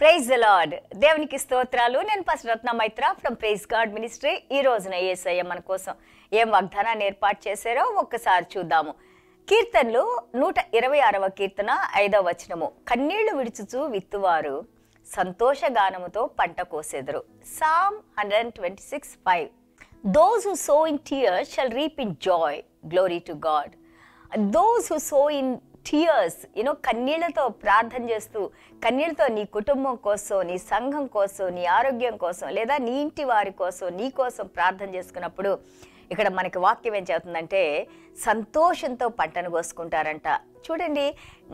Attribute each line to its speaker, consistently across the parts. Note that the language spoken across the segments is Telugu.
Speaker 1: ప్రైజ్ లార్డ్ దేవునికి స్తోత్రాలు నేను first Ratna Maitra from praise God ministry ఈ రోజున ఏసయ్య మన కోసం ఏం వాగ్దానాన్ని ఏర్పాటు చేశారో ఒక్కసారి చూద్దాము కీర్తనలు నూట ఇరవై ఆరవ కీర్తన ఐదవ వచనము కన్నీళ్లు విడుచుచు విత్తువారు సంతోషగానముతో పంట కోసేదరు Psalm hundred and twenty six five those who sow in tear shall reap in joy glory to God those who sow in tears you know కన్నీళ్లతో ప్రార్థన చేస్తూ కన్నీళ్లతో నీ కుటుంబం కోసం నీ సంఘం కోసం నీ ఆరోగ్యం కోసం లేదా నీ ఇంటి వారి కోసం నీ కోసం ప్రార్థన చేసుకున్నప్పుడు ఇక్కడ మనకి వాక్యం ఏం చేస్తుందంటే సంతోషంతో పంటను కోసుకుంటారంట చూడండి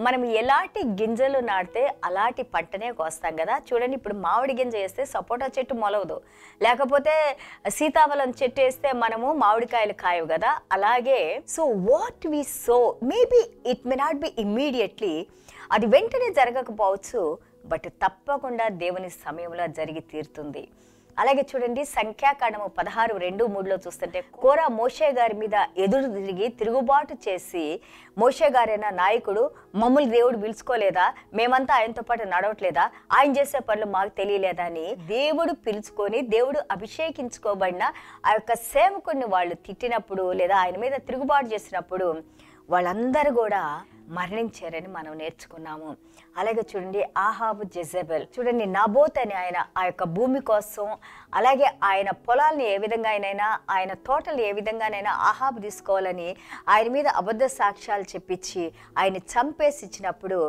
Speaker 1: మనం ఎలాంటి గింజలు నాటితే అలాంటి పంటనే కోస్తాం కదా చూడండి ఇప్పుడు మామిడి గింజ వేస్తే సపోటా చెట్టు మొలవదు లేకపోతే సీతాఫలం చెట్టు వేస్తే మనము మామిడికాయలు కాయవు కదా అలాగే so what we so maybe it may not be immediately అది వెంటనే జరగకపోవచ్చు బట్ తప్పకుండా దేవుని సమయంలో జరిగి తీరుతుంది అలాగే చూడండి సంఖ్యాకాండము పదహారు రెండు మూడులో చూస్తుంటే కోర మోషే గారి మీద ఎదురు తిరిగి తిరుగుబాటు చేసి మోషే గారైన నాయకుడు మమ్మల్ని దేవుడు పిలుచుకోలేదా మేమంతా ఆయనతో పాటు నడవట్లేదా ఆయన చేసే పనులు మాకు తెలియలేదా అని దేవుడు పిలుచుకొని దేవుడు అభిషేకించుకోబడిన ఆ యొక్క సేవకుని వాళ్ళు తిట్టినప్పుడు లేదా ఆయన మీద తిరుగుబాటు చేసినప్పుడు వాళ్ళందరూ కూడా మరణించారని మనం నేర్చుకున్నాము అలాగే చూడండి ఆహాబు జెజబెల్ చూడండి నబోత్ అని ఆయన ఆ యొక్క భూమి కోసం అలాగే ఆయన పొలాల్ని ఏ విధంగా అయినైనా ఆయన తోటలు ఏ విధంగానైనా ఆహాబు తీసుకోవాలని ఆయన మీద అబద్ధ సాక్ష్యాలు చెప్పించి ఆయన చంపేసి ఇచ్చినప్పుడు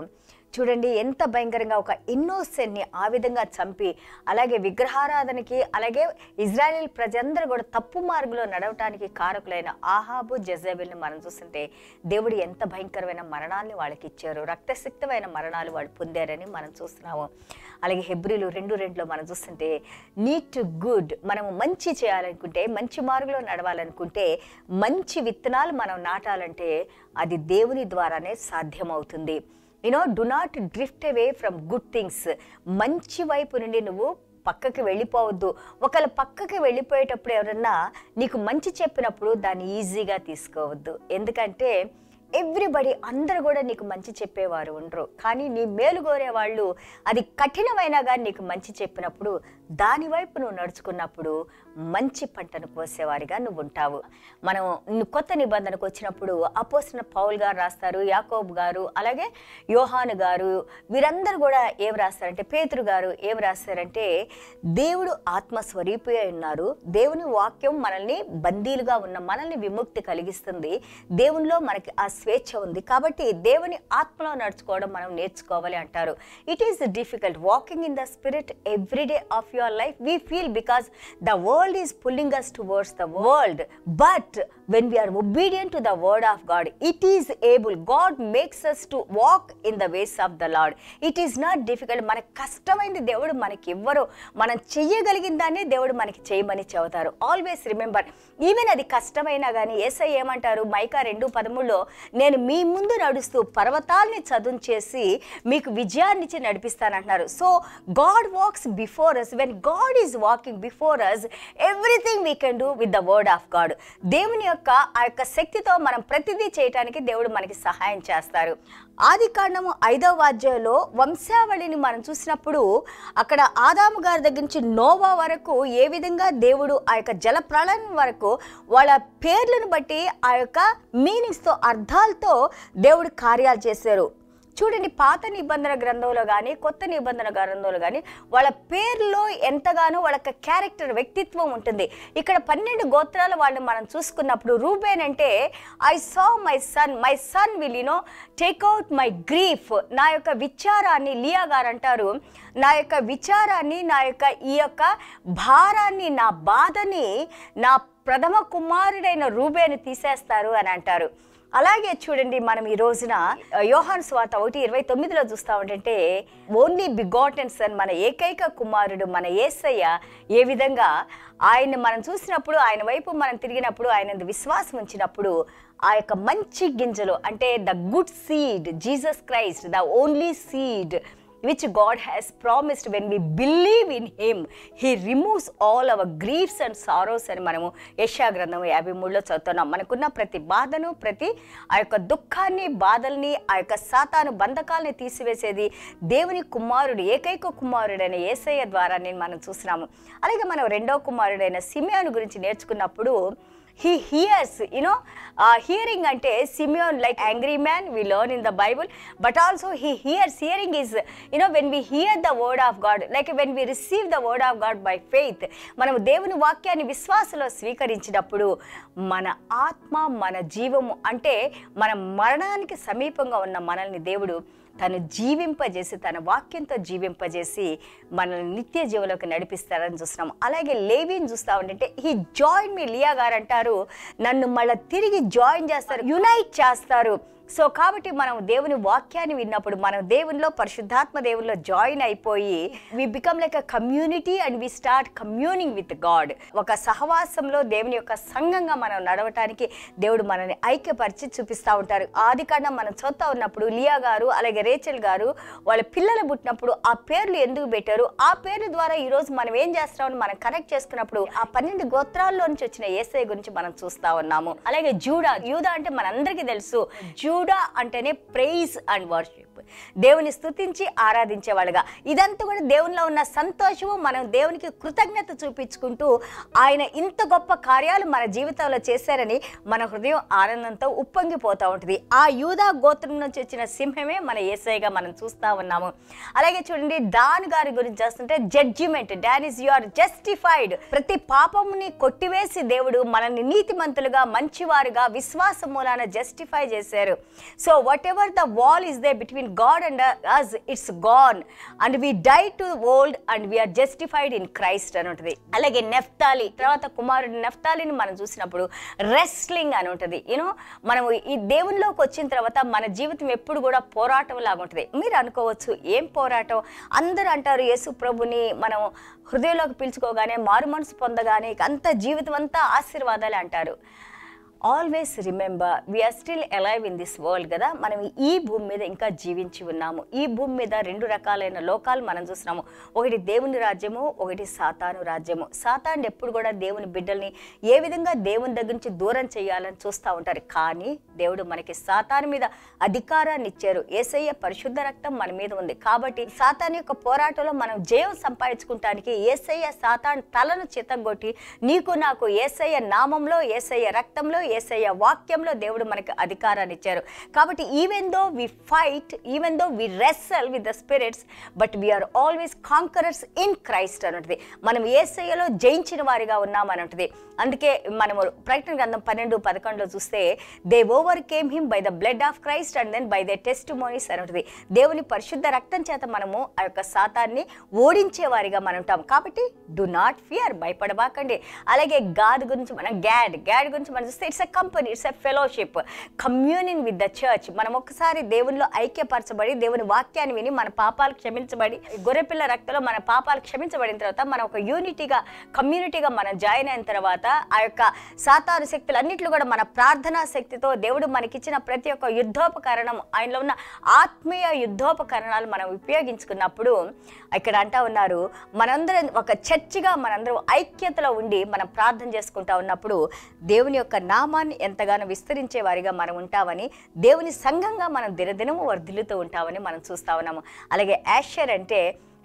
Speaker 1: చూడండి ఎంత భయంకరంగా ఒక ఇన్నోసెంట్ని ఆ విధంగా చంపి అలాగే విగ్రహారాధనకి అలాగే ఇజ్రాయెల్ ప్రజలందరూ కూడా తప్పు మార్గంలో నడవటానికి కారకులైన ఆహాబు జజేబిల్ని మనం చూస్తుంటే దేవుడు ఎంత భయంకరమైన మరణాలని వాళ్ళకి ఇచ్చారు రక్తశక్తమైన మరణాలు వాళ్ళు పొందారని మనం చూస్తున్నాము అలాగే హెబ్రిలు రెండు రెండులో మనం చూస్తుంటే నీట్ గుడ్ మనము మంచి చేయాలనుకుంటే మంచి మార్గంలో నడవాలనుకుంటే మంచి విత్తనాలు మనం నాటాలంటే అది దేవుని ద్వారానే సాధ్యమవుతుంది you know do not drift away from good things మంచి వైపు నుండి నువ్వు పక్కకి వెళ్ళిపోవద్దు ఒకళ్ళ పక్కకి వెళ్ళిపోయేటప్పుడు ఎవరన్నా నీకు మంచి చెప్పినప్పుడు దాన్ని ఈజీగా తీసుకోవద్దు ఎందుకంటే ఎవ్రీబడి అందరు కూడా నీకు మంచి చెప్పేవారు ఉండరు కానీ నీ మేలు కోరే వాళ్ళు అది కఠినమైనా కానీ నీకు మంచి చెప్పినప్పుడు దాని వైపు నువ్వు నడుచుకున్నప్పుడు మంచి పంటను కోసేవారిగా నువ్వు ఉంటావు మనం కొత్త నిబంధనకు వచ్చినప్పుడు అపోసిన పౌల్ గారు రాస్తారు యాకోబ్ గారు అలాగే యోహాను గారు వీరందరూ కూడా ఏం రాస్తారంటే పేతురు గారు ఏం రాస్తారంటే దేవుడు ఆత్మస్వరూపి ఉన్నారు దేవుని వాక్యం మనల్ని బందీలుగా ఉన్న మనల్ని విముక్తి కలిగిస్తుంది దేవునిలో మనకి ఆ స్వేచ్ఛ ఉంది కాబట్టి దేవుని ఆత్మలో నడుచుకోవడం మనం నేర్చుకోవాలి అంటారు it is difficult walking in the spirit every day of your life we feel because the world world is pulling us towards the world, but when we are obedient to the word of God it is able God makes us to walk in the ways of the Lord. It is not difficult మన కష్టమైంది దేవుడు మనకి ఇవ్వరు మనం చెయ్యగలిగిన దాన్ని దేవుడు మనకి చేయమని చెబుతారు ఆల్వేస్ రిమెంబర్ ఈవెన్ అది కష్టమైనా కానీ ఏసై ఏమంటారు మైకా రెండు పదముల్లో నేను మీ ముందు నడుస్తూ పర్వతాల్ని చదువు చేసి మీకు విజయాన్నిచ్చి నడిపిస్తానంటున్నారు so God walks before us when God is walking before us everything we can do with the word of God దేవుని యొక్క ఆ యొక్క శక్తితో మనం ప్రతిదీ చేయటానికి దేవుడు మనకి సహాయం చేస్తారు ఆది కాండము ఐదవ వాద్యంలో వంశావళిని మనం చూసినప్పుడు అక్కడ ఆదాము గారి దగ్గర నుంచి నోవా వరకు ఏ విధంగా దేవుడు ఆ యొక్క జల ప్రళయం వరకు వాళ్ళ పేర్లను బట్టి ఆ యొక్క మీనింగ్స్తో అర్థాలతో దేవుడు కార్యాలు చేశారు చూడండి పాత నిబంధన గ్రంథంలో కానీ కొత్త నిబంధన గ్రంథంలో కానీ వాళ్ళ పేర్లో ఎంతగానో వాళ్ళ క్యారెక్టర్ వ్యక్తిత్వం ఉంటుంది ఇక్కడ పన్నెండు గోత్రాల వాళ్ళని మనం చూసుకున్నప్పుడు రూబేన్ అంటే I saw my son my son will you know take out my grief నా యొక్క విచారాన్ని లియా గారు అంటారు నా యొక్క విచారాన్ని నా యొక్క ఈ యొక్క భారాన్ని నా బాధని నా ప్రథమ కుమారుడైన రూబేను తీసేస్తారు అని అంటారు అలాగే చూడండి మనం ఈ రోజున యోహాన్ స్వాత ఒకటి ఇరవై తొమ్మిదిలో చూస్తా ఉంటే ఓన్లీ బిగాటన్ సన్ మన ఏకైక కుమారుడు మన ఏసయ్య ఏ విధంగా ఆయన మనం చూసినప్పుడు ఆయన వైపు మనం తిరిగినప్పుడు ఆయన విశ్వాసం ఉంచినప్పుడు ఆ యొక్క మంచి గింజలు అంటే the good seed Jesus Christ the only seed which God has promised when we believe in him he removes all our griefs and sorrows అని మనము యశా గ్రంథం యాభై మూడులో చదువుతున్నాం మనకున్న ప్రతి బాధను ప్రతి ఆ యొక్క దుఃఖాన్ని బాధల్ని ఆ యొక్క సాతాను బంధకాలని తీసివేసేది దేవుని కుమారుడు ఏకైక కుమారుడైన ఏసయ్య ద్వారా నేను మనం చూస్తున్నాము అలాగే మనం రెండో కుమారుడైన సిమియాను గురించి నేర్చుకున్నప్పుడు హీ హియర్స్ యునో హియరింగ్ అంటే Simeon like angry man we learn in the Bible but also he hears hearing is you know when we hear the word of God like when we receive the word of God by faith మనం దేవుని వాక్యాన్ని విశ్వాసలో స్వీకరించినప్పుడు మన ఆత్మ మన జీవము అంటే మన మరణానికి సమీపంగా ఉన్న మనల్ని దేవుడు తను జీవింపజేసి తన వాక్యంతో జీవింపజేసి మనల్ని నిత్య జీవంలోకి నడిపిస్తారని చూస్తున్నాం అలాగే లేవిని చూస్తా ఉంటే ఈ జాయిన్ మీ లియా గారు అంటారు నన్ను మళ్ళీ తిరిగి జాయిన్ చేస్తారు యునైట్ చేస్తారు సో కాబట్టి మనం దేవుని వాక్యాన్ని విన్నప్పుడు మనం దేవునిలో పరిశుద్ధాత్మ దేవునిలో జాయిన్ అయిపోయి we become like a community and we start communing with God ఒక సహవాసంలో దేవుని యొక్క సంఘంగా మనం నడవటానికి దేవుడు మనల్ని ఐక్యపరిచి చూపిస్తూ ఉంటారు ఆది మనం చదువుతా ఉన్నప్పుడు లియా గారు అలాగే రేచల్ గారు వాళ్ళ పిల్లలు పుట్టినప్పుడు ఆ పేర్లు ఎందుకు పెట్టారు ఆ పేర్ల ద్వారా ఈరోజు మనం ఏం చేస్తున్నామని మనం కనెక్ట్ చేసుకున్నప్పుడు ఆ పన్నెండు గోత్రాల్లో నుంచి వచ్చిన ఏసఐ గురించి మనం చూస్తా ఉన్నాము అలాగే జూడా యూదా అంటే మనందరికీ తెలుసు జూ యూడా అంటేనే ప్రేయిస్ అండ్ వర్షిప్ దేవుని స్థుతించి ఆరాధించేవాళ్ళుగా ఇదంతా కూడా దేవునిలో ఉన్న సంతోషము మనం దేవునికి కృతజ్ఞత చూపించుకుంటూ ఆయన ఇంత గొప్ప కార్యాలు మన జీవితంలో చేశారని మన హృదయం ఆనందంతో ఉప్పొంగిపోతూ ఉంటుంది ఆ యూదా గోత్రం నుంచి వచ్చిన సింహమే మన ఏసైగా మనం చూస్తూ ఉన్నాము అలాగే చూడండి దాన్ గారి గురించి చూస్తుంటే judgement Dan is you are justified ప్రతి పాపముని కొట్టివేసి దేవుడు మనల్ని నీతిమంతులుగా మంచివారుగా విశ్వాస మూలాన జస్టిఫై చేశారు so whatever the wall is there between God and us it's gone and we die to old and we're justified in Christ అని ఉంటుంది అలాగే నెఫ్తాలి తర్వాత కుమారుడు నెఫ్తాలిని మనం చూసినప్పుడు రెస్లింగ్ అని ఉంటుంది యూనో మనం ఈ దేవునిలోకి వచ్చిన తర్వాత మన జీవితం ఎప్పుడు కూడా పోరాటం లాగా ఉంటుంది మీరు అనుకోవచ్చు ఏం పోరాటం అందరూ అంటారు యేసు ప్రభుని మనం హృదయంలోకి పిలుచుకోగానే మారు మనసు పొందగానే అంత జీవితం అంతా ఆశీర్వాదాలు అంటారు always remember we're still alive in this world కదా మనం ఈ భూమి మీద ఇంకా జీవించి ఉన్నాము ఈ భూమి మీద రెండు రకాలైన లోకాలు మనం చూస్తున్నాము ఒకటి దేవుని రాజ్యము ఒకటి సాతాను రాజ్యము సాతాను ఎప్పుడు కూడా దేవుని బిడ్డల్ని ఏ విధంగా దేవుని దగ్గర నుంచి దూరం చేయాలని చూస్తూ ఉంటారు కానీ దేవుడు మనకి సాతాను మీద అధికారాన్ని ఇచ్చారు ఏసయ్య పరిశుద్ధ రక్తం మన మీద ఉంది కాబట్టి సాతాను యొక్క పోరాటంలో మనం జయం సంపాదించుకుంటానికి ఏసయ్య సాతాను తలను చితగొట్టి నీకు నాకు ఏసయ్య నామంలో ఏసయ్య రక్తంలో ఏసయ్య వాక్యంలో దేవుడు మనకు అధికారాన్ని ఇచ్చారు కాబట్టి even though we fight even though we wrestle with the spirits but we're always conquerors in Christ అని మనం ఏసయ్యలో జయించిన వారిగా ఉన్నాం అందుకే మనము ప్రకటన గ్రంథం పన్నెండు పదకొండులో చూస్తే they overcame him by the blood of Christ and then by the testimonies అని దేవుని పరిశుద్ధ రక్తం చేత మనము ఆ యొక్క శాతాన్ని ఓడించే వారిగా మనం ఉంటాం కాబట్టి డు నాట్ ఫియర్ భయపడబాకండి అలాగే గాడ్ గురించి మనం గ్యాడ్ గ్యాడ్ గురించి మనం చూస్తే it's a company it's a fellowship communing with the church మనం ఒకసారి దేవునిలో ఐక్యపరచబడి దేవుని వాక్యాన్ని విని మన పాపాలు క్షమించబడి గొర్రెపిల్ల రక్తంలో మన పాపాలు క్షమించబడిన తర్వాత మనం ఒక యూనిటీగా కమ్యూనిటీగా మనం జాయిన్ అయిన తర్వాత ఆ యొక్క సాతారు శక్తులు అన్నింటిలో కూడా మన ప్రార్థనా శక్తితో దేవుడు మనకిచ్చిన ప్రతి ఒక్క యుద్ధోపకరణం ఆయనలో ఉన్న ఆత్మీయ యుద్ధోపకరణాలు మనం ఉపయోగించుకున్నప్పుడు ఇక్కడ అంటా ఉన్నారు మనందరం ఒక చర్చిగా మనందరం ఐక్యతలో ఉండి మనం ప్రార్థన చేసుకుంటా ఉన్నప్పుడు దేవుని యొక్క నా నామాన్ని ఎంతగానో విస్తరించే వారిగా మనం ఉంటామని దేవుని సంఘంగా మనం దినదినము వర్ధిల్లుతూ ఉంటామని మనం చూస్తా ఉన్నాము అలాగే యాషర్ అంటే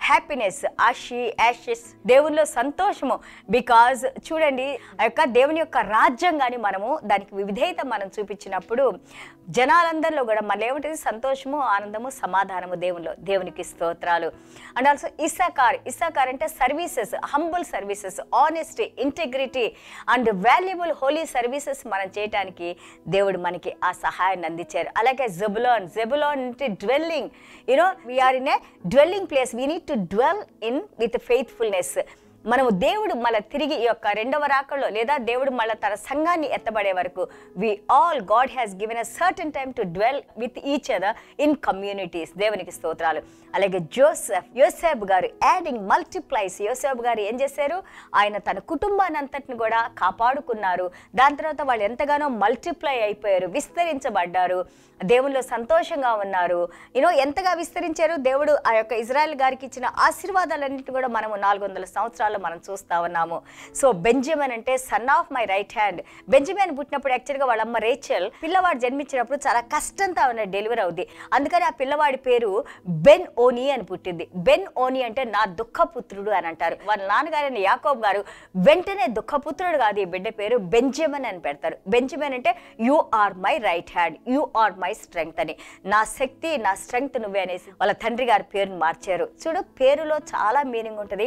Speaker 1: హ్యాపీనెస్ ఆషి యాషెస్ దేవుల్లో సంతోషము బికాజ్ చూడండి ఆ యొక్క దేవుని యొక్క రాజ్యంగాన్ని మనము దానికి వివిధేత మనం చూపించినప్పుడు జనాలందరిలో కూడా మళ్ళీ ఏమిటది సంతోషము ఆనందము సమాధానము దేవుల్లో దేవునికి స్తోత్రాలు అండ్ ఆల్సో ఇసాకార్ ఇసాకార్ అంటే services humble services honesty integrity and valuable holy services మనం చేయటానికి దేవుడు మనకి ఆ సహాయాన్ని అందించారు అలాగే జెబులాన్ జెబులాన్ అంటే dwelling you know we're in a dwelling place we need to dwell in with faithfulness మనము దేవుడు మళ్ళీ తిరిగి ఈ యొక్క రెండవ రాకల్లో లేదా దేవుడు మళ్ళీ తన సంఘాన్ని ఎత్తబడే వరకు we all God has given a certain time to dwell with each other in communities దేవునికి స్తోత్రాలు అలాగే జోసెఫ్ యోసేఫ్ గారు యాడింగ్ మల్టిప్లైస్ యోసేఫ్ గారు ఏం చేశారు ఆయన తన కుటుంబాన్ని అంతటిని కూడా కాపాడుకున్నారు దాని తర్వాత వాళ్ళు ఎంతగానో మల్టిప్లై అయిపోయారు విస్తరించబడ్డారు దేవుళ్ళు సంతోషంగా ఉన్నారు యూనో ఎంతగా విస్తరించారు దేవుడు ఆ యొక్క ఇజ్రాయెల్ గారికి ఇచ్చిన ఆశీర్వాదాలన్నింటినీ కూడా మనము నాలుగు వందల సంవత్సరాలు సందర్భాల్లో మనం చూస్తూ ఉన్నాము సో బెంజమిన్ అంటే son of my right hand Benjamin పుట్టినప్పుడు యాక్చువల్గా వాళ్ళమ్మ రేచల్ పిల్లవాడు జన్మించినప్పుడు చాలా కష్టంతో ఉన్న డెలివరీ అవుద్ది అందుకని ఆ పిల్లవాడి పేరు బెన్ ఓని అని పుట్టింది బెన్ ఓని అంటే నా దుఃఖపుత్రుడు అని అంటారు వాళ్ళ నాన్నగారైన యాకోబ్ గారు వెంటనే దుఃఖపుత్రుడు కాదు ఈ బిడ్డ పేరు బెంజమిన్ అని పెడతారు బెంజమిన్ అంటే you are my right hand you are my strength అని నా శక్తి నా స్ట్రెంగ్త్ నువ్వే అనేసి వాళ్ళ తండ్రి గారి పేరును మార్చారు చూడు పేరులో చాలా మీనింగ్ ఉంటుంది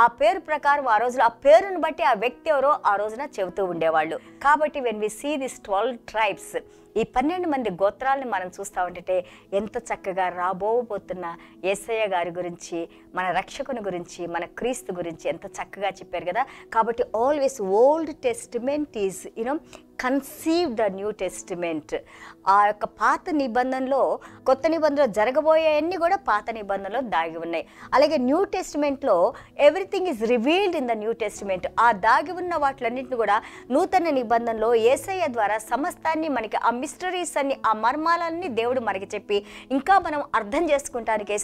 Speaker 1: ఆ పేరు పేరు ప్రకారం ఆ రోజులో ఆ పేరును బట్టి ఆ వ్యక్తి ఎవరో ఆ రోజున చెబుతూ ఉండేవాళ్ళు కాబట్టి when we see this twelve tribes ఈ పన్నెండు మంది గోత్రాలను మనం చూస్తూ ఉంటే ఎంత చక్కగా రాబోబోతున్న ఏసయ్య గారి గురించి మన రక్షకుని గురించి మన క్రీస్తు గురించి ఎంత చక్కగా చెప్పారు కదా కాబట్టి always Old Testament is you know conceive the New Testament ఆ యొక్క పాత నిబంధనలో కొత్త నిబంధనలో జరగబోయేవన్నీ కూడా పాత నిబంధనలో దాగి ఉన్నాయి అలాగే న్యూ టెస్టిమెంట్లో everything is revealed in the New Testament ఆ దాగి ఉన్న వాటిలన్నింటిని కూడా నూతన నిబంధనలో ఏసయ్య ద్వారా సమస్తాన్ని మనకి అమ్మి మిస్టరీస్ అన్ని ఆ మర్మాలన్నీ దేవుడు మనకి చెప్పి ఇంకా మనం అర్థం చేసుకుంటానికి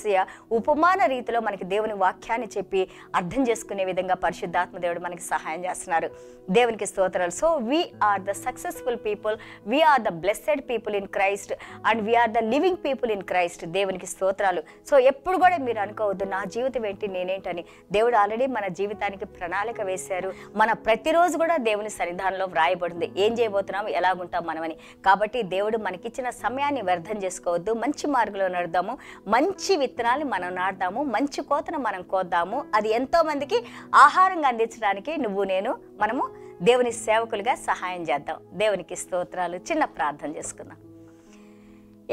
Speaker 1: ఉపమాన రీతిలో మనకి దేవుని వాక్యాన్ని చెప్పి అర్థం చేసుకునే విధంగా పరిశుద్ధాత్మ దేవుడు మనకి సహాయం చేస్తున్నారు దేవునికి స్తోత్రాలు so we're are the successful people we're are the blessed people in Christ and we're are the living people in Christ దేవునికి స్తోత్రాలు సో ఎప్పుడు కూడా మీరు అనుకోవద్దు నా జీవితం ఏంటి నేనేంటని దేవుడు ఆల్రెడీ మన జీవితానికి ప్రణాళిక వేశారు మన ప్రతిరోజు కూడా దేవుని సన్నిధానంలో వ్రాయబడింది ఏం చేయబోతున్నాం ఎలాగుంటాం మనమని కాబట్టి కాబట్టి దేవుడు మనకిచ్చిన సమయాన్ని వ్యర్థం చేసుకోవద్దు మంచి మార్గంలో నడుదాము మంచి విత్తనాలు మనం నాటుదాము మంచి కోతను మనం కోద్దాము అది ఎంతో మందికి ఆహారంగా అందించడానికి నువ్వు నేను మనము దేవుని సేవకులుగా సహాయం చేద్దాం దేవునికి స్తోత్రాలు చిన్న ప్రార్థన చేసుకుందాం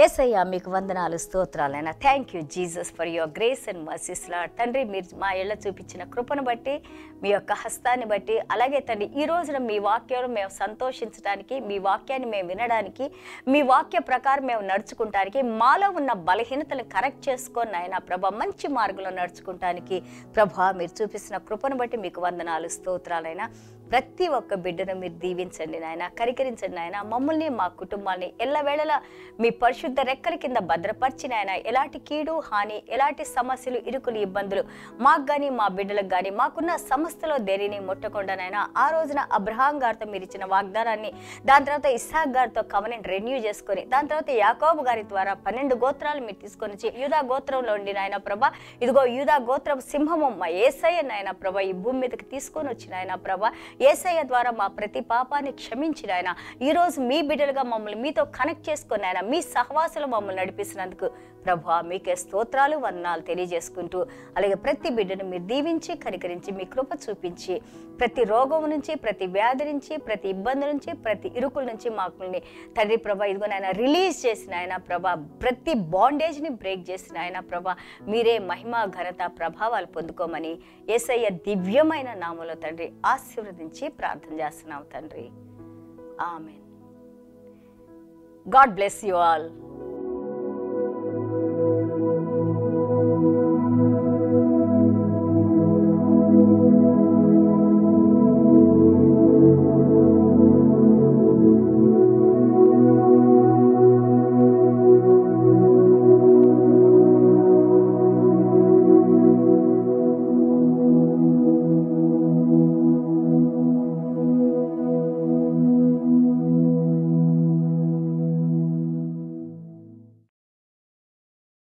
Speaker 1: ఎస్ అయ్యా మీకు వందనాలు స్తోత్రాలైనా thank you Jesus for your grace and mercies లా తండ్రి మీరు మా ఇళ్ళ చూపించిన కృపను బట్టి మీ యొక్క హస్తాన్ని బట్టి అలాగే తండ్రి ఈ రోజున మీ వాక్యాలను మేము సంతోషించడానికి మీ వాక్యాన్ని మేము వినడానికి మీ వాక్య ప్రకారం మేము నడుచుకుంటానికి మాలో ఉన్న బలహీనతలు కరెక్ట్ చేసుకొని నాయన ప్రభా మంచి మార్గంలో నడుచుకుంటానికి ప్రభా మీరు చూపిస్తున్న కృపను బట్టి మీకు వందనాలు స్తోత్రాలైనా ప్రతి ఒక్క బిడ్డను మీరు దీవించండి నాయన కరికరించండి నాయన మమ్మల్ని మా కుటుంబాన్ని ఎల్లవేళలా మీ పరిశుద్ధ రెక్కల కింద భద్రపరిచి నాయన ఎలాంటి కీడు హాని ఎలాంటి సమస్యలు ఇరుకులు ఇబ్బందులు మాకు కానీ మా బిడ్డలకు కానీ మాకున్న సమస్యలో దేనిని ముట్టకుండా నాయన ఆ రోజున అబ్రహాం గారితో మీరు ఇచ్చిన వాగ్దానాన్ని దాని తర్వాత ఇస్సాక్ గారితో కవనెంట్ రెన్యూ చేసుకొని దాని తర్వాత యాకోబు గారి ద్వారా పన్నెండు గోత్రాలు మీరు తీసుకొని వచ్చి యూదా గోత్రంలో ఉండి నాయన ప్రభ ఇదిగో యూదా గోత్రం సింహము మా ఏసయ్య నాయన ప్రభ ఈ భూమి మీదకి తీసుకొని వచ్చిన ఆయన ప్రభా ఏసయ్య ద్వారా మా ప్రతి పాపాన్ని క్షమించిన ఆయన ఈరోజు మీ బిడ్డలుగా మమ్మల్ని మీతో కనెక్ట్ చేసుకుని ఆయన మీ సహవాసులు మమ్మల్ని నడిపిస్తున్నందుకు ప్రభు మీకే స్తోత్రాలు వర్ణాలు తెలియజేసుకుంటూ అలాగే ప్రతి బిడ్డను మీరు దీవించి కనికరించి మీ కృప చూపించి ప్రతి రోగం నుంచి ప్రతి వ్యాధి నుంచి ప్రతి ఇబ్బంది నుంచి ప్రతి ఇరుకుల నుంచి మాకుల్ని తండ్రి ప్రభ ఇదిగో నాయన రిలీజ్ చేసిన ఆయన ప్రభ ప్రతి బాండేజ్ని బ్రేక్ చేసిన ఆయన ప్రభ మీరే మహిమా ఘనత ప్రభావాలు పొందుకోమని ఏసయ్య దివ్యమైన నామంలో తండ్రి ఆశీర్వదించి ప్రార్థన చేస్తున్నాం తండ్రి amen God bless you all